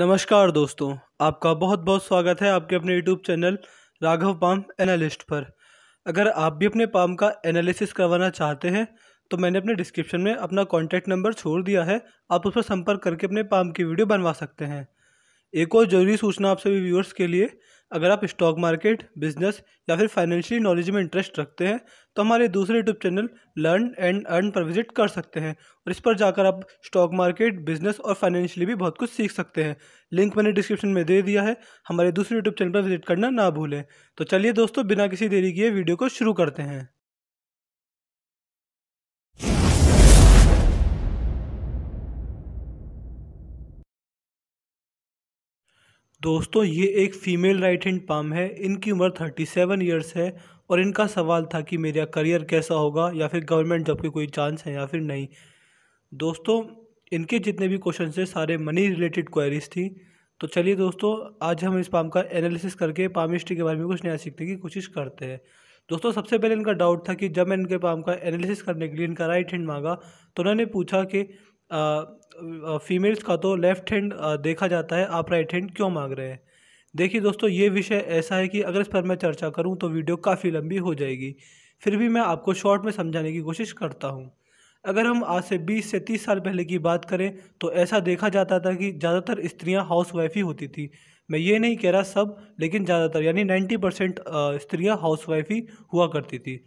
नमस्कार दोस्तों आपका बहुत बहुत स्वागत है आपके अपने YouTube channel Raghav palm analyst पर अगर आप भी अपने पाम का एनालिसिस करवाना चाहते हैं तो मैंने अपने डिस्क्रिप्शन में अपना कॉन्टैक्ट नंबर छोड़ दिया है आप उस पर संपर्क करके अपने पाम की वीडियो बनवा सकते हैं एक और ज़रूरी सूचना आप सभी व्यूअर्स के लिए अगर आप स्टॉक मार्केट बिजनेस या फिर फाइनेंशियल नॉलेज में इंटरेस्ट रखते हैं तो हमारे दूसरे YouTube channel learn and earn पर विजिट कर सकते हैं और इस पर जाकर आप स्टॉक मार्केट बिजनेस और फाइनेंशियली भी बहुत कुछ सीख सकते हैं लिंक मैंने डिस्क्रिप्शन में दे दिया है हमारे दूसरे यूट्यूब चैनल पर विजिट करना ना भूलें तो चलिए दोस्तों बिना किसी देरी किए वीडियो को शुरू करते हैं दोस्तों ये एक फ़ीमेल राइट हैंड पाम है इनकी उम्र थर्टी सेवन ईयर्स है और इनका सवाल था कि मेरा करियर कैसा होगा या फिर गवर्नमेंट जॉब के कोई चांस है या फिर नहीं दोस्तों इनके जितने भी क्वेश्चन थे सारे मनी रिलेटेड क्वेरीज थी तो चलिए दोस्तों आज हम इस पाम का एनालिसिस करके पाम हिस्ट्री के बारे में कुछ नया सीखने की कोशिश करते हैं दोस्तों सबसे पहले इनका डाउट था कि जब मैं इनके पाम का एनालिसिस करने के लिए इनका राइट हैंड मांगा तो उन्होंने पूछा कि फीमेल्स का तो लेफ़्ट हैंड देखा जाता है आप राइट हैंड क्यों मांग रहे हैं देखिए दोस्तों ये विषय ऐसा है कि अगर इस पर मैं चर्चा करूँ तो वीडियो काफ़ी लंबी हो जाएगी फिर भी मैं आपको शॉर्ट में समझाने की कोशिश करता हूँ अगर हम आज से 20 से 30 साल पहले की बात करें तो ऐसा देखा जाता था कि ज़्यादातर स्त्रियां हाउस वाइफ ही होती थी मैं ये नहीं कह रहा सब लेकिन ज़्यादातर यानी नाइन्टी परसेंट स्त्रियाँ हाउस वाइफ ही हुआ करती थी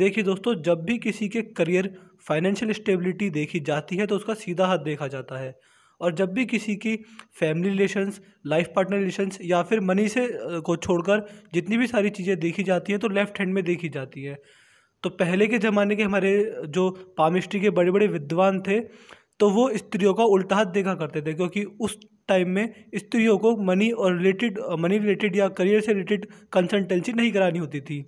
देखिए दोस्तों जब भी किसी के करियर फाइनेंशियल स्टेबिलिटी देखी जाती है तो उसका सीधा हाथ देखा जाता है और जब भी किसी की family relations life partner relations या फिर मनी से को छोड़कर जितनी भी सारी चीज़ें देखी जाती हैं तो लेफ्ट हैंड में देखी जाती है तो पहले के ज़माने के हमारे जो पामिस्ट्री के बड़े बड़े विद्वान थे तो वो स्त्रियों का उल्टा हाथ देखा करते थे क्योंकि उस टाइम में स्त्रियों को मनी और रिलेटेड मनी रिलेटेड या करियर से रिलेटेड कंसल्टेंसी नहीं करानी होती थी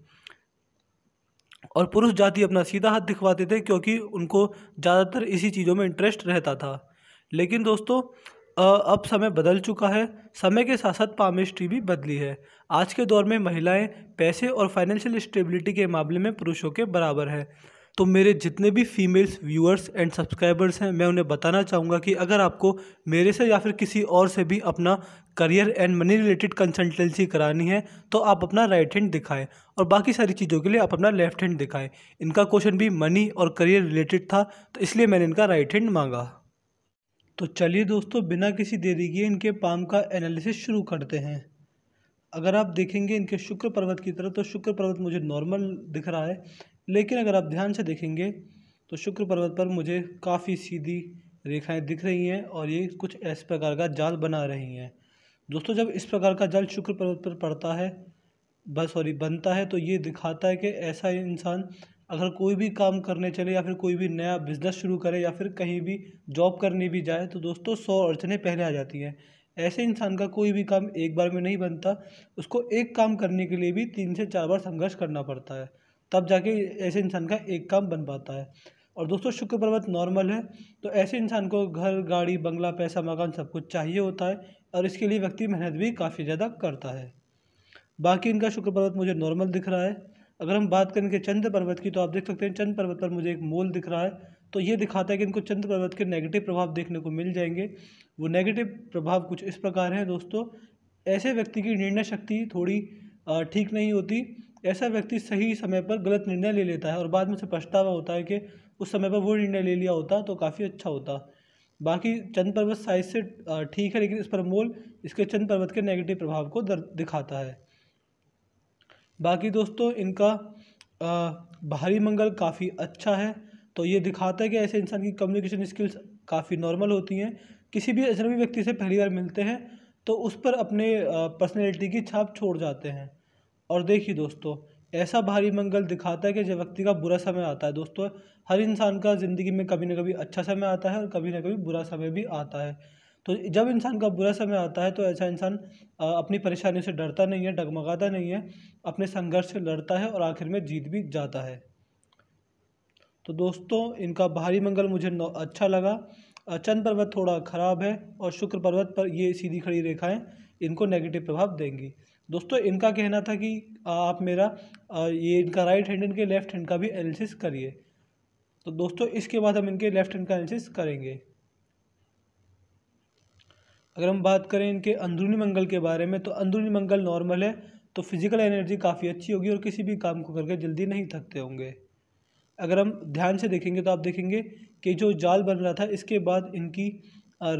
और पुरुष जाति अपना सीधा हाथ दिखवाते थे क्योंकि उनको ज़्यादातर इसी चीज़ों में इंटरेस्ट रहता था लेकिन दोस्तों अब समय बदल चुका है समय के साथ साथ पामिस्ट्री भी बदली है आज के दौर में महिलाएं पैसे और फाइनेंशियल स्टेबिलिटी के मामले में पुरुषों के बराबर हैं तो मेरे जितने भी फीमेल्स व्यूअर्स एंड सब्सक्राइबर्स हैं मैं उन्हें बताना चाहूँगा कि अगर आपको मेरे से या फिर किसी और से भी अपना career and money related consultancy करानी है तो आप अपना राइट हैंड दिखाएं और बाकी सारी चीज़ों के लिए आप अपना लेफ्ट हैंड दिखाएं इनका क्वेश्चन भी मनी और करियर रिलेटेड था तो इसलिए मैंने इनका राइट हैंड मांगा तो चलिए दोस्तों बिना किसी देरी के इनके पाम का एनालिसिस शुरू करते हैं अगर आप देखेंगे इनके शुक्र पर्वत की तरफ तो शुक्र पर्वत मुझे नॉर्मल दिख रहा है लेकिन अगर आप ध्यान से देखेंगे तो शुक्र पर्वत पर मुझे काफ़ी सीधी रेखाएं दिख रही हैं और ये कुछ ऐसे प्रकार का जाल बना रही हैं दोस्तों जब इस प्रकार का जल शुक्र पर्वत पर पड़ता है बस सॉरी बनता है तो ये दिखाता है कि ऐसा इंसान अगर कोई भी काम करने चले या फिर कोई भी नया बिज़नेस शुरू करे या फिर कहीं भी जॉब करने भी जाए तो दोस्तों सौ अड़चने पहले आ जाती हैं ऐसे इंसान का कोई भी काम एक बार में नहीं बनता उसको एक काम करने के लिए भी तीन से चार बार संघर्ष करना पड़ता है तब जाके ऐसे इंसान का एक काम बन पाता है और दोस्तों शुक्र पर्वत नॉर्मल है तो ऐसे इंसान को घर गाड़ी बंगला पैसा मकान सब कुछ चाहिए होता है और इसके लिए व्यक्ति मेहनत भी काफ़ी ज़्यादा करता है बाकी इनका शुक्र पर्वत मुझे नॉर्मल दिख रहा है अगर हम बात करें कि चंद्र पर्वत की तो आप देख सकते हैं चंद्र पर्वत पर मुझे एक मोल दिख रहा है तो ये दिखाता है कि इनको चंद्र पर्वत के नेगेटिव प्रभाव देखने को मिल जाएंगे वो नेगेटिव प्रभाव कुछ इस प्रकार हैं दोस्तों ऐसे व्यक्ति की निर्णय शक्ति थोड़ी ठीक नहीं होती ऐसा व्यक्ति सही समय पर गलत निर्णय ले लेता है और बाद में से पछतावा होता है कि उस समय पर वो निर्णय ले लिया होता तो काफ़ी अच्छा होता बाकी चंद पर्वत साइज से ठीक है लेकिन इस पर मोल इसके चंद पर्वत के नेगेटिव प्रभाव को दिखाता है बाकी दोस्तों इनका बाहरी मंगल काफ़ी अच्छा है तो ये दिखाता है कि ऐसे इंसान की कम्युनिकेशन स्किल्स काफ़ी नॉर्मल होती हैं किसी भी अजनबी व्यक्ति से पहली बार मिलते हैं तो उस पर अपने पर्सनैलिटी की छाप छोड़ जाते हैं और देखिए दोस्तों ऐसा भारी मंगल दिखाता है कि जब व्यक्ति का बुरा समय आता है दोस्तों हर इंसान का ज़िंदगी में कभी ना कभी अच्छा समय आता है और कभी ना कभी बुरा समय भी आता है तो जब इंसान का बुरा समय आता है तो ऐसा इंसान अपनी परेशानी से डरता नहीं है डगमगाता नहीं है अपने संघर्ष से लड़ता है और आखिर में जीत भी जाता है तो दोस्तों इनका भारी मंगल मुझे अच्छा लगा चंद पर्वत थोड़ा ख़राब है और शुक्र पर्वत पर ये सीधी खड़ी रेखाएं इनको नेगेटिव प्रभाव देंगी दोस्तों इनका कहना था कि आप मेरा ये इनका राइट हैंड इनके लेफ्ट हैंड का भी एनालिसिस करिए तो दोस्तों इसके बाद हम इनके लेफ्ट हैंड का एनालिसिस करेंगे अगर हम बात करें इनके अंदरूनी मंगल के बारे में तो अंदरूनी मंगल नॉर्मल है तो फिजिकल एनर्जी काफ़ी अच्छी होगी और किसी भी काम को करके जल्दी नहीं थकते होंगे अगर हम ध्यान से देखेंगे तो आप देखेंगे कि जो जाल बन रहा था इसके बाद इनकी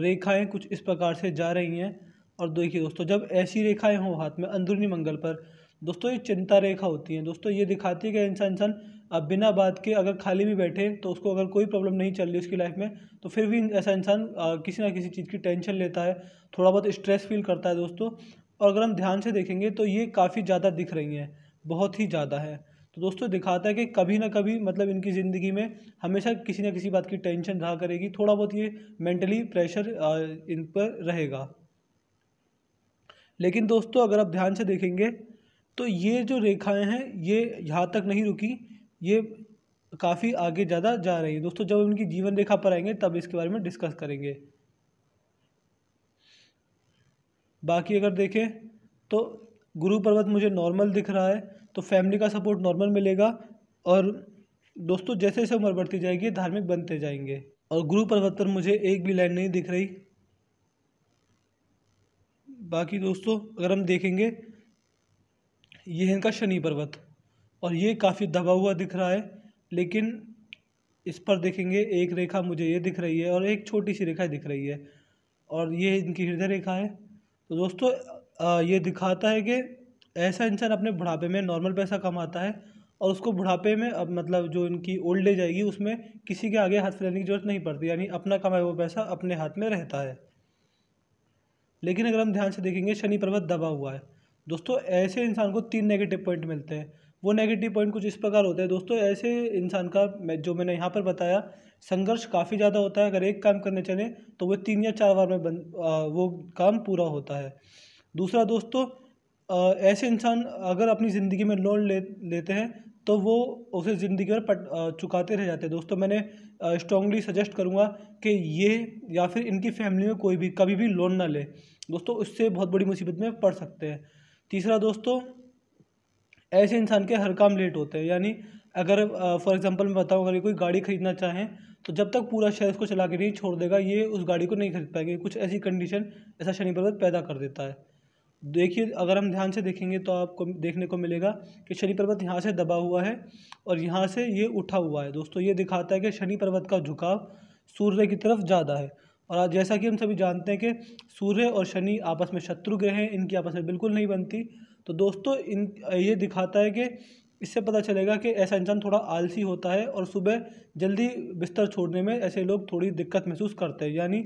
रेखाएं कुछ इस प्रकार से जा रही हैं और देखिए दोस्तों जब ऐसी रेखाएं हों हाथ में अंदरूनी मंगल पर दोस्तों ये चिंता रेखा होती है दोस्तों ये दिखाती है कि इंसान इंसान अब बिना बात के अगर खाली भी बैठे तो उसको अगर कोई प्रॉब्लम नहीं चल रही उसकी लाइफ में तो फिर भी ऐसा इंसान किसी ना किसी चीज़ की टेंशन लेता है थोड़ा बहुत स्ट्रेस फील करता है दोस्तों और अगर हम ध्यान से देखेंगे तो ये काफ़ी ज़्यादा दिख रही हैं बहुत ही ज़्यादा है तो दोस्तों दिखाता है कि कभी ना कभी मतलब इनकी ज़िंदगी में हमेशा किसी ना किसी बात की टेंशन रहा करेगी थोड़ा बहुत ये मेंटली प्रेशर इन पर रहेगा लेकिन दोस्तों अगर आप ध्यान से देखेंगे तो ये जो रेखाएं हैं ये यहाँ तक नहीं रुकी ये काफ़ी आगे ज़्यादा जा रही है दोस्तों जब इनकी जीवन रेखा पर आएंगे तब इसके बारे में डिस्कस करेंगे बाकी अगर देखें तो गुरु पर्वत मुझे नॉर्मल दिख रहा है तो फैमिली का सपोर्ट नॉर्मल मिलेगा और दोस्तों जैसे जैसे उम्र बढ़ती जाएगी धार्मिक बनते जाएंगे और गुरु पर्वत पर मुझे एक भी लाइन नहीं दिख रही बाकी दोस्तों अगर हम देखेंगे ये है इनका शनि पर्वत और ये काफ़ी दबा हुआ दिख रहा है लेकिन इस पर देखेंगे एक रेखा मुझे ये दिख रही है और एक छोटी सी रेखा दिख रही है और ये इनकी हृदय रेखा है तो दोस्तों ये दिखाता है कि ऐसा इंसान अपने बुढ़ापे में नॉर्मल पैसा कमाता है और उसको बुढ़ापे में अब मतलब जो इनकी ओल्ड एज आएगी उसमें किसी के आगे हाथ फैलाने की जरूरत नहीं पड़ती यानी अपना कमाया हुआ पैसा अपने हाथ में रहता है लेकिन अगर हम ध्यान से देखेंगे शनि पर्वत दबा हुआ है दोस्तों ऐसे इंसान को तीन नेगेटिव पॉइंट मिलते हैं वो नेगेटिव पॉइंट कुछ इस प्रकार होते हैं दोस्तों ऐसे इंसान का मैं जो मैंने यहाँ पर बताया संघर्ष काफ़ी ज़्यादा होता है अगर एक काम करने चले तो वह तीन या चार बार में बन आ, वो काम पूरा होता है दूसरा दोस्तों आ, ऐसे इंसान अगर अपनी ज़िंदगी में लोन ले लेते हैं तो वो उसे ज़िंदगी भर पट चुकाते रह जाते हैं दोस्तों मैंने स्ट्रॉन्गली सजेस्ट करूँगा कि ये या फिर इनकी फैमिली में कोई भी कभी भी लोन ना ले दोस्तों उससे बहुत बड़ी मुसीबत में पड़ सकते हैं तीसरा दोस्तों ऐसे इंसान के हर काम लेट होते हैं यानी अगर फॉर एग्जांपल मैं बताऊँ अगर कोई गाड़ी खरीदना चाहें तो जब तक पूरा शहर उसको चला के नहीं छोड़ देगा ये उस गाड़ी को नहीं खरीद पाएंगे कुछ ऐसी कंडीशन ऐसा शनि पर्वत पैदा कर देता है देखिए अगर हम ध्यान से देखेंगे तो आपको देखने को मिलेगा कि शनि पर्वत यहाँ से दबा हुआ है और यहाँ से ये उठा हुआ है दोस्तों ये दिखाता है कि शनि पर्वत का झुकाव सूर्य की तरफ ज़्यादा है और आज जैसा कि हम सभी जानते हैं कि सूर्य और शनि आपस में शत्रु ग्रह हैं इनकी आपस में बिल्कुल नहीं बनती तो दोस्तों इन ये दिखाता है कि इससे पता चलेगा कि ऐसा इंसान थोड़ा आलसी होता है और सुबह जल्दी बिस्तर छोड़ने में ऐसे लोग थोड़ी दिक्कत महसूस करते हैं यानी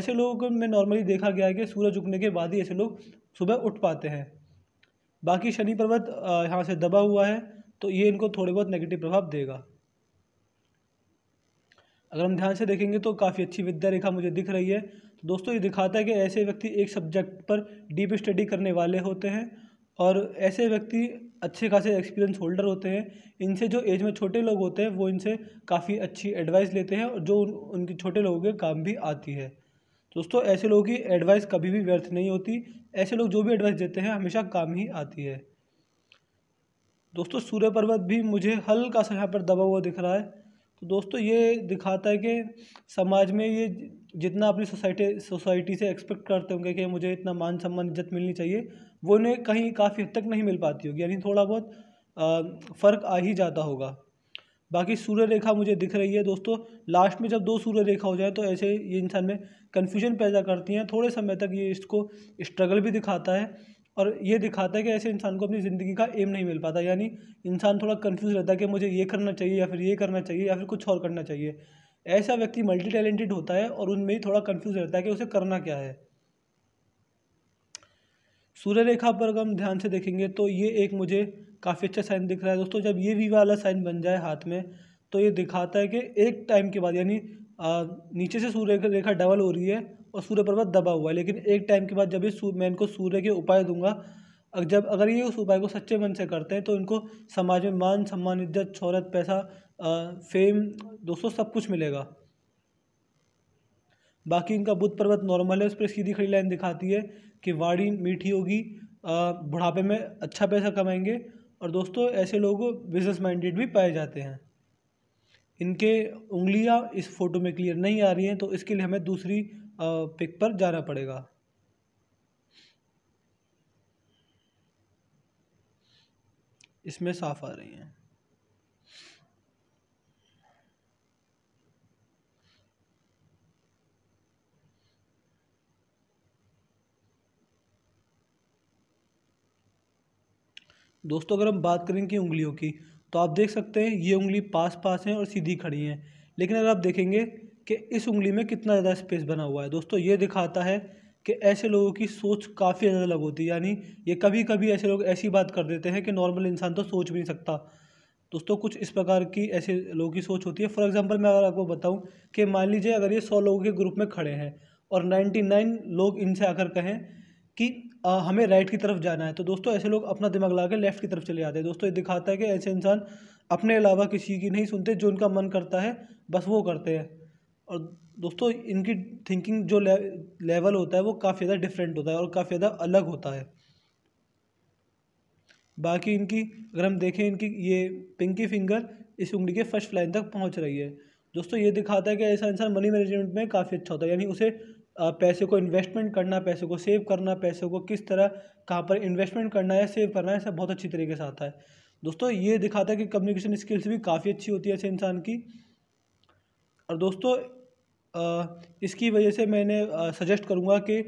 ऐसे लोगों को में नॉर्मली देखा गया है कि सूरज उगने के बाद ही ऐसे लोग सुबह उठ पाते हैं बाकी शनि पर्वत यहाँ से दबा हुआ है तो ये इनको थोड़े बहुत नेगेटिव प्रभाव देगा अगर हम ध्यान से देखेंगे तो काफ़ी अच्छी विद्या रेखा मुझे दिख रही है तो दोस्तों ये दिखाता है कि ऐसे व्यक्ति एक सब्जेक्ट पर डीप स्टडी करने वाले होते हैं और ऐसे व्यक्ति अच्छे खासे एक्सपीरियंस होल्डर होते हैं इनसे जो एज में छोटे लोग होते हैं वो इनसे काफ़ी अच्छी एडवाइस लेते हैं और जो उन, उनके छोटे लोगों के काम भी आती है दोस्तों ऐसे लोगों की एडवाइस कभी भी व्यर्थ नहीं होती ऐसे लोग जो भी एडवाइस देते हैं हमेशा काम ही आती है दोस्तों सूर्य पर्वत भी मुझे हल्का सा यहाँ पर दबा हुआ दिख रहा है तो दोस्तों ये दिखाता है कि समाज में ये जितना अपनी सोसाइटी सोसाइटी से एक्सपेक्ट करते होंगे कि मुझे इतना मान सम्मान इज्जत मिलनी चाहिए वो उन्हें कहीं काफ़ी हद तक नहीं मिल पाती होगी यानी थोड़ा बहुत फ़र्क आ ही जाता होगा बाकी सूर्य रेखा मुझे दिख रही है दोस्तों लास्ट में जब दो सूर्य रेखा हो जाए तो ऐसे ये इंसान में कन्फ्यूजन पैदा करती हैं थोड़े समय तक ये इसको स्ट्रगल भी दिखाता है और ये दिखाता है कि ऐसे इंसान को अपनी ज़िंदगी का एम नहीं मिल पाता यानी इंसान थोड़ा कंफ्यूज रहता है कि मुझे ये करना चाहिए या फिर ये करना चाहिए या फिर कुछ और करना चाहिए ऐसा व्यक्ति मल्टी टैलेंटेड होता है और उनमें ही थोड़ा कंफ्यूज रहता है कि उसे करना क्या है सूर्य रेखा पर अगर हम ध्यान से देखेंगे तो ये एक मुझे काफ़ी अच्छा साइन दिख रहा है दोस्तों जब ये वी वाला साइन बन जाए हाथ में तो ये दिखाता है कि एक टाइम के बाद यानी नीचे से सूर्य रेखा डबल हो रही है और सूर्य पर्वत दबा हुआ है लेकिन एक टाइम के बाद जब भी मैं इनको सूर्य के उपाय दूंगा जब अगर ये उस उपाय को सच्चे मन से करते हैं तो इनको समाज में मान सम्मान इज्जत शहरत पैसा फेम दोस्तों सब कुछ मिलेगा बाकी इनका बुध पर्वत नॉर्मल है उस पर सीधी खड़ी लाइन दिखाती है कि वाड़ी मीठी होगी बुढ़ापे में अच्छा पैसा कमाएंगे और दोस्तों ऐसे लोग बिजनेस माइंडेड भी पाए जाते हैं इनके उंगलियां इस फोटो में क्लियर नहीं आ रही हैं तो इसके लिए हमें दूसरी पिक पर जाना पड़ेगा इसमें साफ आ रही हैं दोस्तों अगर हम बात करें कि उंगलियों की तो आप देख सकते हैं ये उंगली पास पास हैं और सीधी खड़ी हैं लेकिन अगर आप देखेंगे कि इस उंगली में कितना ज़्यादा स्पेस बना हुआ है दोस्तों ये दिखाता है कि ऐसे लोगों की सोच काफ़ी ज़्यादा अलग होती है यानी ये कभी कभी ऐसे लोग ऐसी बात कर देते हैं कि नॉर्मल इंसान तो सोच भी नहीं सकता दोस्तों कुछ इस प्रकार की ऐसे लोगों की सोच होती है फॉर एग्ज़ाम्पल मैं अगर आपको बताऊँ कि मान लीजिए अगर ये सौ लोगों के ग्रुप में खड़े हैं और नाइन्टी नाइन लोग इनसे आकर कहें कि आ, हमें राइट की तरफ जाना है तो दोस्तों ऐसे लोग अपना दिमाग लगा के लेफ्ट की तरफ चले जाते हैं दोस्तों ये दिखाता है कि ऐसे इंसान अपने अलावा किसी की नहीं सुनते जो उनका मन करता है बस वो करते हैं और दोस्तों इनकी थिंकिंग जो लेवल होता है वो काफ़ी ज़्यादा डिफरेंट होता है और काफ़ी ज़्यादा अलग होता है बाकी इनकी अगर हम देखें इनकी ये पिंकी फिंगर इस उंगली के फर्स्ट लाइन तक पहुंच रही है दोस्तों ये दिखाता है कि ऐसा इंसान मनी मैनेजमेंट में काफ़ी अच्छा होता है यानी उसे पैसे को इन्वेस्टमेंट करना पैसे को सेव करना पैसे को किस तरह कहाँ पर इन्वेस्टमेंट करना है सेव करना है सब बहुत अच्छी तरीके से आता है दोस्तों ये दिखाता है कि कम्युनिकेशन स्किल्स भी काफ़ी अच्छी होती है ऐसे इंसान की और दोस्तों इसकी वजह से मैंने सजेस्ट करूँगा कि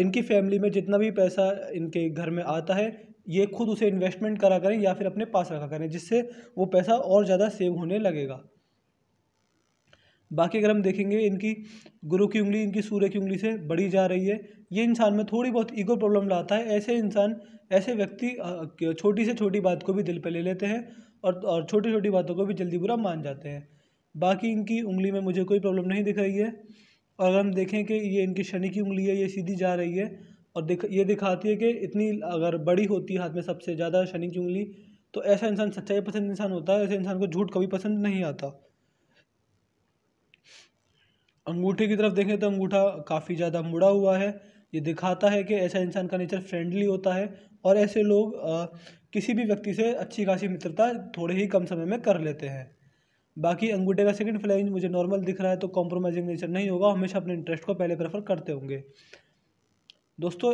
इनकी फैमिली में जितना भी पैसा इनके घर में आता है ये खुद उसे इन्वेस्टमेंट करा करें या फिर अपने पास रखा करें जिससे वो पैसा और ज़्यादा सेव होने लगेगा बाकी अगर हम देखेंगे इनकी गुरु की उंगली इनकी सूर्य की उंगली से बढ़ी जा रही है ये इंसान में थोड़ी बहुत ईगो प्रॉब्लम लाता है ऐसे इंसान ऐसे व्यक्ति छोटी से छोटी बात को भी दिल पर ले लेते हैं और और छोटी छोटी बातों को भी जल्दी बुरा मान जाते हैं बाकी इनकी उंगली में मुझे कोई प्रॉब्लम नहीं दिख रही है और अगर हम देखें कि ये इनकी शनि की उंगली है ये सीधी जा रही है और दिख ये दिखाती है कि इतनी अगर बड़ी होती है हाथ में सबसे ज़्यादा शनि की उंगली तो ऐसा इंसान सच्चाई पसंद इंसान होता है ऐसे इंसान को झूठ कभी पसंद नहीं आता अंगूठे की तरफ देखें तो अंगूठा काफ़ी ज़्यादा मुड़ा हुआ है ये दिखाता है कि ऐसा इंसान का नेचर फ्रेंडली होता है और ऐसे लोग आ, किसी भी व्यक्ति से अच्छी खासी मित्रता थोड़े ही कम समय में कर लेते हैं बाकी अंगूठे का सेकंड फ्लैंज मुझे नॉर्मल दिख रहा है तो कॉम्प्रोमाइजिंग नेचर नहीं होगा हमेशा अपने इंटरेस्ट को पहले प्रेफर करते होंगे दोस्तों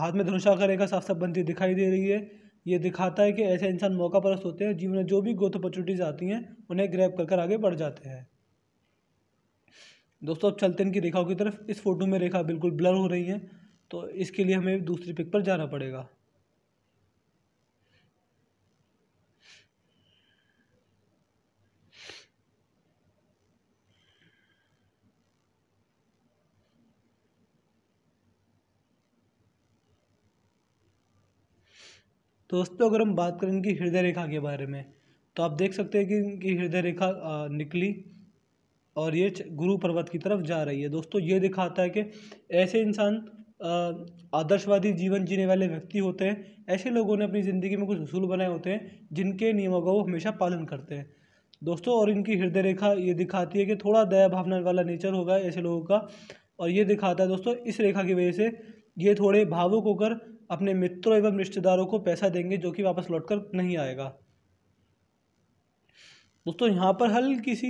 हाथ में धनुषाकार रेखा साफ साफ बनती दिखाई दे रही है ये दिखाता है कि ऐसे इंसान मौका परस्त होते हैं जीवन में जो भी ग्रोथ अपॉर्चुनिटीज़ आती हैं उन्हें ग्रैप कर कर आगे बढ़ जाते हैं दोस्तों अब चलते इनकी रेखाओं की तरफ इस फोटो में रेखा बिल्कुल ब्लर हो रही है तो इसके लिए हमें दूसरी पिक पर जाना पड़ेगा दोस्तों अगर हम बात करें इनकी हृदय रेखा के बारे में तो आप देख सकते हैं कि इनकी हृदय रेखा निकली और ये गुरु पर्वत की तरफ जा रही है दोस्तों ये दिखाता है कि ऐसे इंसान आदर्शवादी जीवन जीने वाले व्यक्ति होते हैं ऐसे लोगों ने अपनी ज़िंदगी में कुछ उसूल बनाए होते हैं जिनके नियमों का वो हमेशा पालन करते हैं दोस्तों और इनकी हृदय रेखा ये दिखाती है कि थोड़ा दया भावना वाला नेचर होगा ऐसे लोगों का और ये दिखाता है दोस्तों इस रेखा की वजह से ये थोड़े भावुक होकर अपने मित्रों एवं रिश्तेदारों को पैसा देंगे जो कि वापस लौट कर नहीं आएगा दोस्तों यहाँ पर हल किसी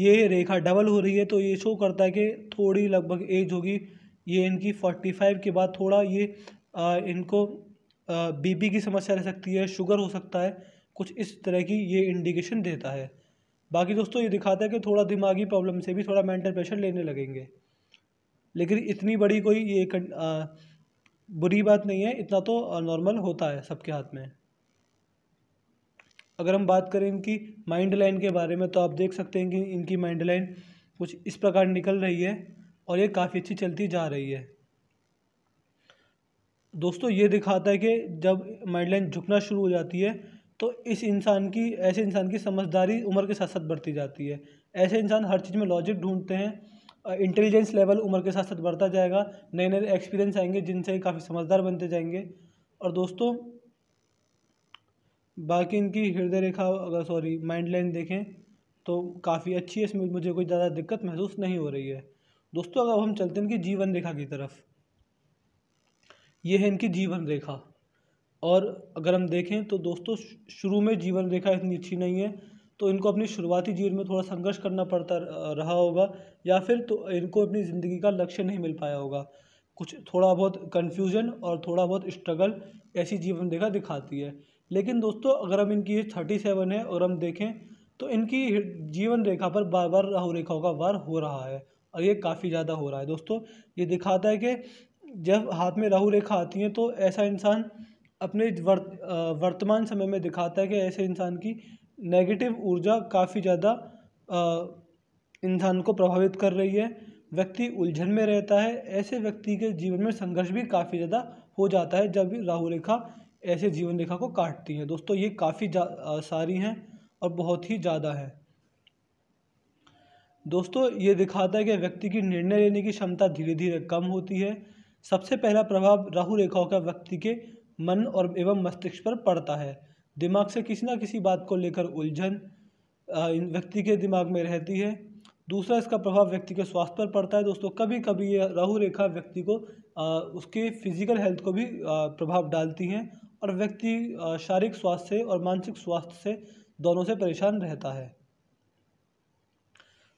ये रेखा डबल हो रही है तो ये शो करता है कि थोड़ी लगभग एज होगी ये इनकी फोर्टी फाइव के बाद थोड़ा ये आ, इनको बीपी की समस्या रह सकती है शुगर हो सकता है कुछ इस तरह की ये इंडिकेशन देता है बाकी दोस्तों ये दिखाता है कि थोड़ा दिमागी प्रॉब्लम से भी थोड़ा मेंटल प्रेशर लेने लगेंगे लेकिन इतनी बड़ी कोई ये कर, आ, बुरी बात नहीं है इतना तो नॉर्मल होता है सबके हाथ में अगर हम बात करें इनकी माइंड लाइन के बारे में तो आप देख सकते हैं कि इनकी माइंड लाइन कुछ इस प्रकार निकल रही है और ये काफ़ी अच्छी चलती जा रही है दोस्तों ये दिखाता है कि जब माइंड लाइन झुकना शुरू हो जाती है तो इस इंसान की ऐसे इंसान की समझदारी उम्र के साथ साथ बढ़ती जाती है ऐसे इंसान हर चीज़ में लॉजिक ढूंढते हैं इंटेलिजेंस लेवल उम्र के साथ साथ बढ़ता जाएगा नए नए एक्सपीरियंस आएंगे जिनसे काफ़ी समझदार बनते जाएंगे और दोस्तों बाकी इनकी हृदय रेखा अगर सॉरी माइंड लाइन देखें तो काफ़ी अच्छी है इसमें मुझे कोई ज़्यादा दिक्कत महसूस नहीं हो रही है दोस्तों अगर हम चलते हैं इनकी जीवन रेखा की तरफ ये है इनकी जीवन रेखा और अगर हम देखें तो दोस्तों शुरू में जीवन रेखा इतनी अच्छी नहीं है तो इनको अपनी शुरुआती जीवन में थोड़ा संघर्ष करना पड़ता रहा होगा या फिर तो इनको अपनी ज़िंदगी का लक्ष्य नहीं मिल पाया होगा कुछ थोड़ा बहुत कन्फ्यूजन और थोड़ा बहुत स्ट्रगल ऐसी जीवन रेखा दिखाती है लेकिन दोस्तों अगर हम इनकी थर्टी सेवन है और हम देखें तो इनकी जीवन रेखा पर बार बार राहु रेखाओं का वार हो रहा है और ये काफ़ी ज़्यादा हो रहा है दोस्तों ये दिखाता है कि जब हाथ में राहु रेखा आती है तो ऐसा इंसान अपने वर्त, वर्तमान समय में दिखाता है कि ऐसे इंसान की नेगेटिव ऊर्जा काफ़ी ज़्यादा इंसान को प्रभावित कर रही है व्यक्ति उलझन में रहता है ऐसे व्यक्ति के जीवन में संघर्ष भी काफ़ी ज़्यादा हो जाता है जब राहु रेखा ऐसे जीवन रेखा को काटती है दोस्तों ये काफ़ी सारी हैं और बहुत ही ज़्यादा है दोस्तों ये दिखाता है कि व्यक्ति की निर्णय लेने की क्षमता धीरे धीरे कम होती है सबसे पहला प्रभाव राहु रेखाओं का व्यक्ति के मन और एवं मस्तिष्क पर पड़ता है दिमाग से किसी ना किसी बात को लेकर उलझन व्यक्ति के दिमाग में रहती है दूसरा इसका प्रभाव व्यक्ति के स्वास्थ्य पर पड़ता है दोस्तों कभी कभी ये राहु रेखा व्यक्ति को उसके फिजिकल हेल्थ को भी प्रभाव डालती हैं और व्यक्ति शारीरिक स्वास्थ्य से और मानसिक स्वास्थ्य से दोनों से परेशान रहता है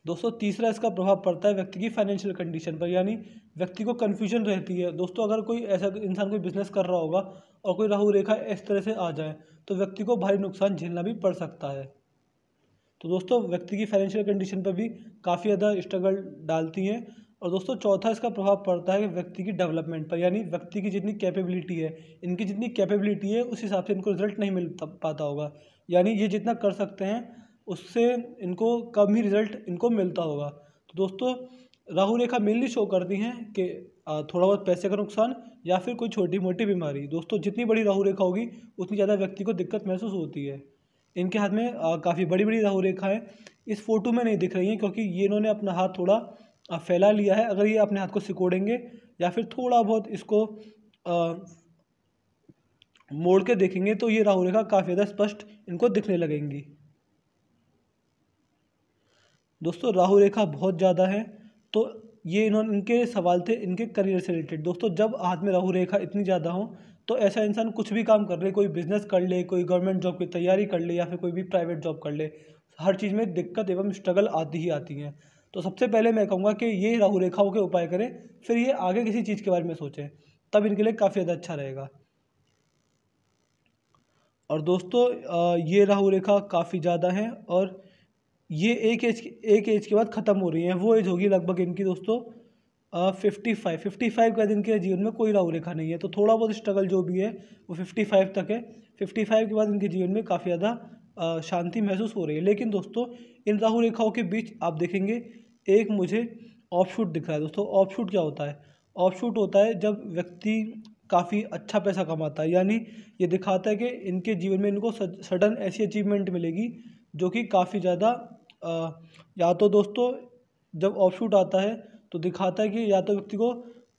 दोस्तों तीसरा इसका प्रभाव पड़ता है व्यक्ति की फाइनेंशियल कंडीशन पर यानी व्यक्ति को कन्फ्यूजन रहती है दोस्तों अगर कोई ऐसा इंसान कोई बिजनेस कर रहा होगा और कोई राहु रेखा इस तरह से आ जाए तो व्यक्ति को भारी नुकसान झेलना भी पड़ सकता है तो दोस्तों व्यक्ति की फाइनेंशियल कंडीशन पर भी काफ़ी ज़्यादा स्ट्रगल डालती हैं और दोस्तों चौथा इसका प्रभाव पड़ता है व्यक्ति की डेवलपमेंट पर यानी व्यक्ति की जितनी कैपेबिलिटी है इनकी जितनी कैपेबिलिटी है उस हिसाब से इनको रिजल्ट नहीं मिल पाता होगा यानी ये जितना कर सकते हैं उससे इनको कम ही रिज़ल्ट इनको मिलता होगा तो दोस्तों राहु रेखा मेनली शो करती हैं कि थोड़ा बहुत पैसे का नुकसान या फिर कोई छोटी मोटी बीमारी दोस्तों जितनी बड़ी राहु रेखा होगी उतनी ज़्यादा व्यक्ति को दिक्कत महसूस होती है इनके हाथ में काफ़ी बड़ी बड़ी राहु रेखाएं इस फोटो में नहीं दिख रही हैं क्योंकि ये इन्होंने अपना हाथ थोड़ा फैला लिया है अगर ये अपने हाथ को सिकोड़ेंगे या फिर थोड़ा बहुत इसको आ, मोड़ के देखेंगे तो ये राहु रेखा काफ़ी ज़्यादा स्पष्ट इनको दिखने लगेंगी दोस्तों राहु रेखा बहुत ज़्यादा है तो ये इन्होंने इनके सवाल थे इनके करियर से रिलेटेड दोस्तों जब हाथ में राहु रेखा इतनी ज़्यादा हो तो ऐसा इंसान कुछ भी काम कर ले कोई बिजनेस कर ले कोई गवर्नमेंट जॉब की तैयारी कर ले या फिर कोई भी प्राइवेट जॉब कर ले हर चीज़ में दिक्कत एवं स्ट्रगल आती ही आती हैं तो सबसे पहले मैं कहूँगा कि ये राहु रेखाओं के उपाय करें फिर ये आगे किसी चीज़ के बारे में सोचें तब इनके लिए काफ़ी ज़्यादा अच्छा रहेगा और दोस्तों ये राहु रेखा काफ़ी ज़्यादा है और ये एक एज एक एज के बाद ख़त्म हो रही है वो एज होगी लगभग इनकी दोस्तों फिफ्टी फाइव फिफ्टी फाइव का दिन के जीवन में कोई राहुल रेखा नहीं है तो थोड़ा बहुत स्ट्रगल जो भी है वो फिफ्टी फाइव तक है फिफ्टी फाइव के बाद इनके जीवन में काफ़ी ज़्यादा शांति महसूस हो रही है लेकिन दोस्तों इन राहु रेखाओं के बीच आप देखेंगे एक मुझे ऑफशूट दिख रहा है दोस्तों ऑफशूट क्या होता है ऑफशूट होता है जब व्यक्ति काफ़ी अच्छा पैसा कमाता है यानी ये दिखाता है कि इनके जीवन में इनको सडन ऐसी अचीवमेंट मिलेगी जो कि काफ़ी ज़्यादा या तो दोस्तों जब ऑफ शूट आता है तो दिखाता है कि या तो व्यक्ति को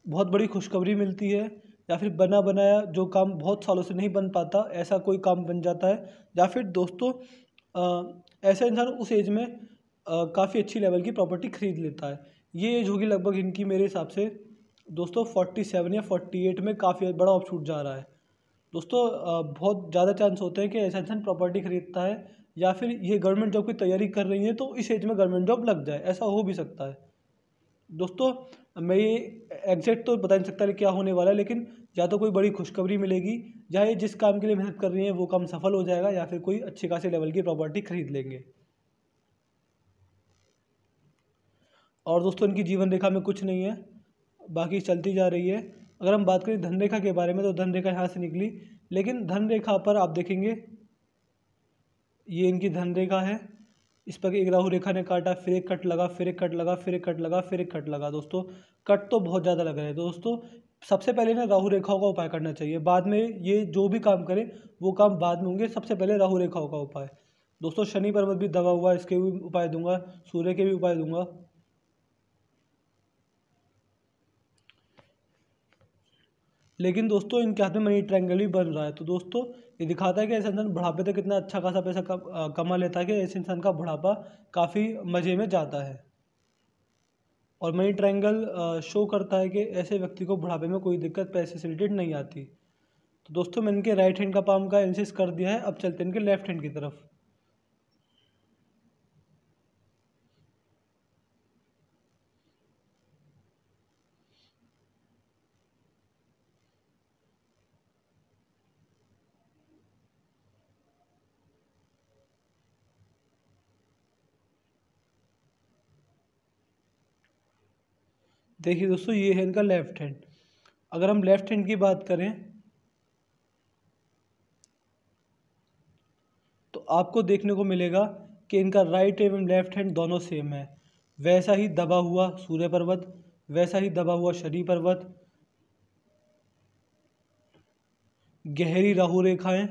बहुत बड़ी खुशखबरी मिलती है या फिर बना बनाया जो काम बहुत सालों से नहीं बन पाता ऐसा कोई काम बन जाता है या फिर दोस्तों ऐसा इंसान उस एज में काफ़ी अच्छी लेवल की प्रॉपर्टी खरीद लेता है ये एज होगी लगभग इनकी मेरे हिसाब से दोस्तों फोर्टी सेवन या फोर्टी एट में काफ़ी बड़ा ऑफ छूट जा रहा है दोस्तों बहुत ज़्यादा चांस होते हैं कि ऐसा इंसान प्रॉपर्टी खरीदता है या फिर ये गवर्नमेंट जॉब की तैयारी कर रही हैं तो इस एज में गवर्नमेंट जॉब लग जाए ऐसा हो भी सकता है दोस्तों मैं ये एग्जैक्ट तो बता नहीं सकता क्या होने वाला है लेकिन या तो कोई बड़ी खुशखबरी मिलेगी या ये जिस काम के लिए मेहनत कर रही हैं वो काम सफल हो जाएगा या फिर कोई अच्छे खासे लेवल की प्रॉपर्टी खरीद लेंगे और दोस्तों इनकी जीवन रेखा में कुछ नहीं है बाकी चलती जा रही है अगर हम बात करें धन रेखा के बारे में तो धन रेखा यहाँ से निकली लेकिन धन रेखा पर आप देखेंगे ये इनकी धन रेखा है इस पर एक राहु रेखा ने काटा फिर एक कट लगा फिर एक कट लगा फिर एक कट लगा फिर एक कट लगा दोस्तों कट तो बहुत ज़्यादा लग रहा है दोस्तों सबसे पहले ना राहु रेखाओं का उपाय करना चाहिए बाद में ये जो भी काम करें वो काम बाद में होंगे सबसे पहले राहु रेखाओं का उपाय दोस्तों शनि पर्वत भी दबा हुआ इसके भी उपाय दूंगा सूर्य के भी उपाय दूंगा लेकिन दोस्तों इनके हाथ में मनी ट्रायंगल भी बन रहा है तो दोस्तों ये दिखाता है कि ऐसे इंसान बुढ़ापे तक कितना अच्छा खासा पैसा कमा लेता है कि ऐसे इंसान का बुढ़ापा काफ़ी मज़े में जाता है और मनी ट्रायंगल शो करता है कि ऐसे व्यक्ति को बुढ़ापे में कोई दिक्कत पैसे से रिलेटेड नहीं आती तो दोस्तों मैंने इनके राइट हैंड का पाम का एनालिसिस कर दिया है अब चलते हैं इनके लेफ्ट हैंड की तरफ देखिए दोस्तों ये है इनका लेफ्ट हैंड अगर हम लेफ्ट हैंड की बात करें तो आपको देखने को मिलेगा कि इनका राइट एवं लेफ्ट हैंड दोनों सेम है वैसा ही दबा हुआ सूर्य पर्वत वैसा ही दबा हुआ शनि पर्वत गहरी राहु रेखाएं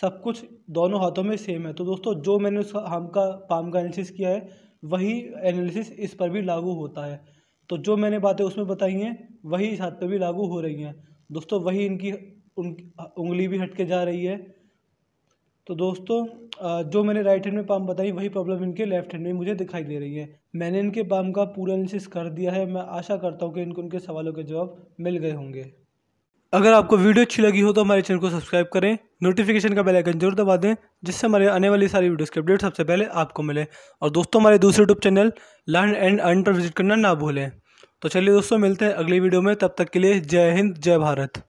सब कुछ दोनों हाथों में सेम है तो दोस्तों जो मैंने उसका हम का पाम का एनालिसिस किया है वही एनालिसिस इस पर भी लागू होता है तो जो मैंने बातें उसमें बताई हैं वही इस हाथ पर भी लागू हो रही हैं दोस्तों वही इनकी उन उंगली भी हट के जा रही है तो दोस्तों जो मैंने राइट हैंड में पाम बताई वही प्रॉब्लम इनके लेफ्ट हैंड में मुझे दिखाई दे रही है मैंने इनके पाम का पूरा एनालिसिस कर दिया है मैं आशा करता हूँ कि इनको उनके सवालों के जवाब मिल गए होंगे अगर आपको वीडियो अच्छी लगी हो तो हमारे चैनल को सब्सक्राइब करें नोटिफिकेशन का बेल आइकन जरूर दबा दें जिससे हमारे आने वाली सारी वीडियोस के अपडेट सबसे पहले आपको मिले और दोस्तों हमारे दूसरे YouTube channel learn and earn पर विजिट करना ना भूलें तो चलिए दोस्तों मिलते हैं अगली वीडियो में तब तक के लिए जय हिंद जय भारत